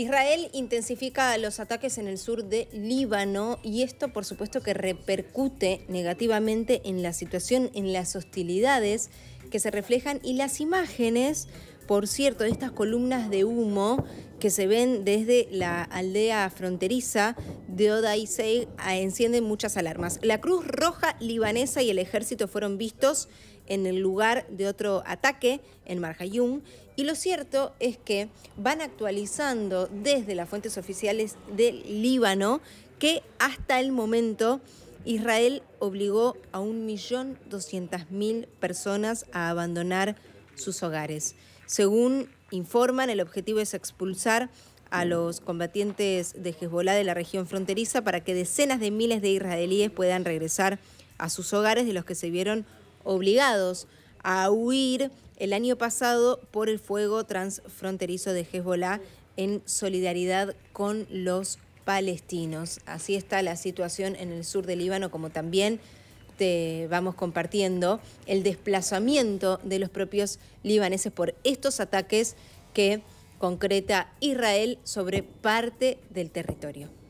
Israel intensifica los ataques en el sur de Líbano y esto por supuesto que repercute negativamente en la situación, en las hostilidades que se reflejan y las imágenes, por cierto, de estas columnas de humo que se ven desde la aldea fronteriza de Odaisei ah, encienden muchas alarmas. La Cruz Roja libanesa y el ejército fueron vistos en el lugar de otro ataque en Marjayoun Y lo cierto es que van actualizando desde las fuentes oficiales del Líbano que hasta el momento Israel obligó a 1.200.000 personas a abandonar sus hogares. Según informan, el objetivo es expulsar a los combatientes de Hezbollah de la región fronteriza para que decenas de miles de israelíes puedan regresar a sus hogares de los que se vieron obligados a huir el año pasado por el fuego transfronterizo de Hezbollah en solidaridad con los palestinos. Así está la situación en el sur del Líbano, como también te vamos compartiendo, el desplazamiento de los propios libaneses por estos ataques que concreta Israel sobre parte del territorio.